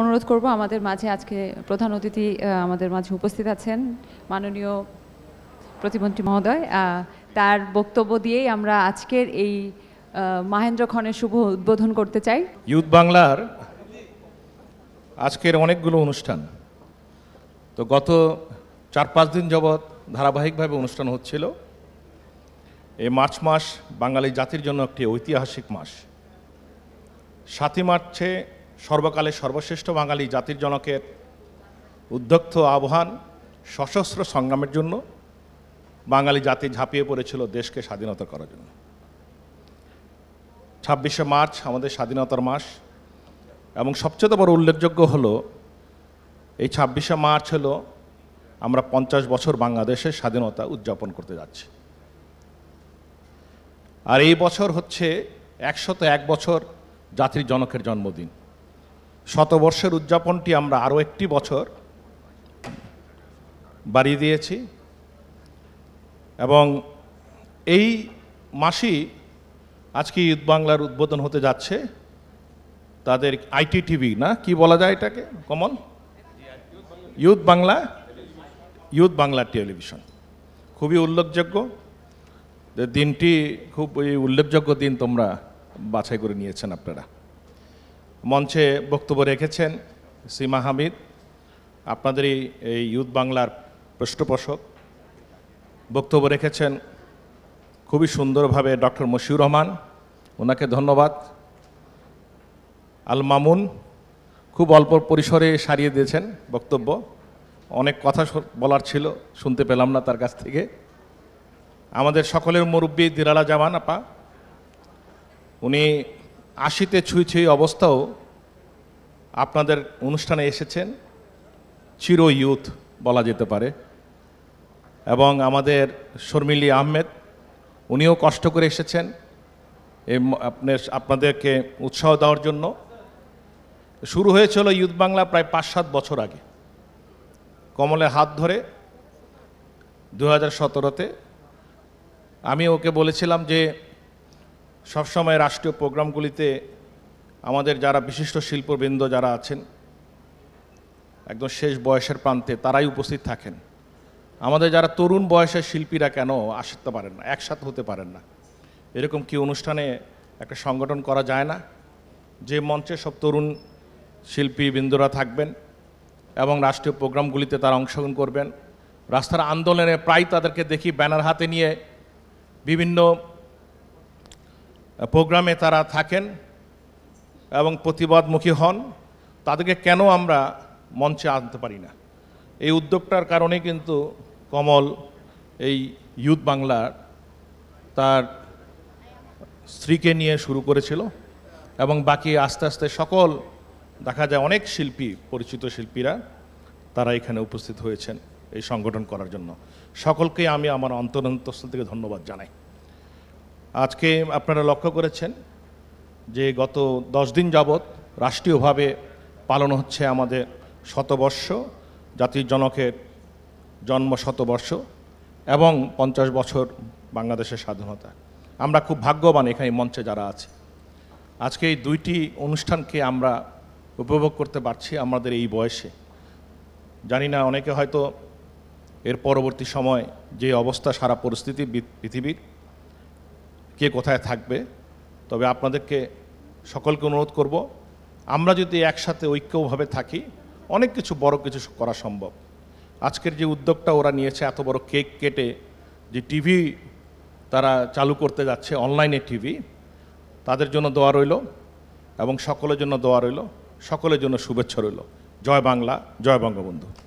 অনুরোধ করব আমাদের মাঝে আজকে প্রধান অতিথি আমাদের মাঝে উপস্থিত আছেন মাননীয় প্রতিমন্ত্রী মহোদয় তার বক্তব্য দিয়েই আমরা আজকের এই মাহেন্দ্র খনের শুভ উদ্বোধন করতে চাই ইউথ বাংলার আজকের অনেকগুলো অনুষ্ঠান তো গত চার পাঁচ দিন যাবৎ ধারাবাহিকভাবে অনুষ্ঠান হচ্ছিল এই মার্চ মাস বাঙালি জাতির জন্য একটি ঐতিহাসিক মাস সাতই মার্চে সর্বকালে সর্বশ্রেষ্ঠ বাঙালি জাতির জনকের উদ্যক্ত আহ্বান সশস্ত্র সংগ্রামের জন্য বাঙালি জাতি ঝাঁপিয়ে পড়েছিল দেশকে স্বাধীনতা করার জন্য ছাব্বিশে মার্চ আমাদের স্বাধীনতার মাস এবং সবচেয়ে বড় উল্লেখযোগ্য হলো এই ছাব্বিশে মার্চ হলো আমরা পঞ্চাশ বছর বাংলাদেশের স্বাধীনতা উদযাপন করতে যাচ্ছি আর এই বছর হচ্ছে একশত এক বছর জাতির জনকের জন্মদিন শতবর্ষের উদযাপনটি আমরা আরও একটি বছর বাড়িয়ে দিয়েছি এবং এই মাসি আজকে ইউথ বাংলার উদ্বোধন হতে যাচ্ছে তাদের আইটি টিভি না কি বলা যায় এটাকে common youth Bangla youth Bangla television খুবই উল্লেখযোগ্য দিনটি খুব উল্লেখযোগ্য দিন তোমরা বাছাই করে নিয়েছেন আপনারা মঞ্চে বক্তব্য রেখেছেন সীমা হামিদ আপনাদের এই ইউথ বাংলার পৃষ্ঠপোষক বক্তব্য রেখেছেন খুবই সুন্দরভাবে ডক্টর মশিউর রহমান ওনাকে ধন্যবাদ আল মামুন খুব অল্প পরিসরে সারিয়ে দিয়েছেন বক্তব্য অনেক কথা বলার ছিল শুনতে পেলাম না তার কাছ থেকে আমাদের সকলের মুরব্বী দিরালা জামান আপা উনি আশিতে ছুঁই ছুঁই অবস্থাও আপনাদের অনুষ্ঠানে এসেছেন চির ইউথ বলা যেতে পারে এবং আমাদের শর্মিলি আহমেদ উনিও কষ্ট করে এসেছেন আপনার আপনাদেরকে উৎসাহ দেওয়ার জন্য শুরু হয়েছিল ইউথ বাংলা প্রায় পাঁচ সাত বছর আগে কমলের হাত ধরে দু হাজার সতেরোতে আমি ওকে বলেছিলাম যে সবসময় রাষ্ট্রীয় প্রোগ্রামগুলিতে আমাদের যারা বিশিষ্ট শিল্পবৃন্দ যারা আছেন একদম শেষ বয়সের প্রান্তে তারাই উপস্থিত থাকেন আমাদের যারা তরুণ বয়সের শিল্পীরা কেন আসতে পারেন না একসাথে হতে পারেন না এরকম কি অনুষ্ঠানে একটা সংগঠন করা যায় না যে মঞ্চে সব তরুণ শিল্পীবৃন্দরা থাকবেন এবং রাষ্ট্রীয় প্রোগ্রামগুলিতে তারা অংশগ্রহণ করবেন রাস্তার আন্দোলনে প্রায় তাদেরকে দেখি ব্যানার হাতে নিয়ে বিভিন্ন প্রোগ্রামে তারা থাকেন এবং প্রতিবাদমুখী হন তাদেরকে কেন আমরা মঞ্চে আনতে পারি না এই উদ্যোগটার কারণে কিন্তু কমল এই ইউথ বাংলার তার স্ত্রীকে নিয়ে শুরু করেছিল এবং বাকি আস্তে আস্তে সকল দেখা যায় অনেক শিল্পী পরিচিত শিল্পীরা তারা এখানে উপস্থিত হয়েছেন এই সংগঠন করার জন্য সকলকে আমি আমার অন্তরন্তস্থল থেকে ধন্যবাদ জানাই আজকে আপনারা লক্ষ্য করেছেন যে গত দশ দিন যাবৎ রাষ্ট্রীয়ভাবে পালন হচ্ছে আমাদের শতবর্ষ জাতির জনকের জন্ম শতবর্ষ এবং পঞ্চাশ বছর বাংলাদেশের স্বাধীনতা আমরা খুব ভাগ্যবান এখানে মঞ্চে যারা আছে আজকে এই দুইটি অনুষ্ঠানকে আমরা উপভোগ করতে পারছি আমাদের এই বয়সে জানি না অনেকে হয়তো এর পরবর্তী সময় যে অবস্থা সারা পরিস্থিতি পৃথিবীর কে কোথায় থাকবে তবে আপনাদেরকে সকলকে অনুরোধ করব আমরা যদি একসাথে ঐক্যভাবে থাকি অনেক কিছু বড় কিছু করা সম্ভব আজকের যে উদ্যোগটা ওরা নিয়েছে এত বড় কেক কেটে যে টিভি তারা চালু করতে যাচ্ছে অনলাইনে টিভি তাদের জন্য দোয়া রইল এবং সকলের জন্য দোয়া রইল সকলের জন্য শুভেচ্ছা রইল জয় বাংলা জয় বঙ্গবন্ধু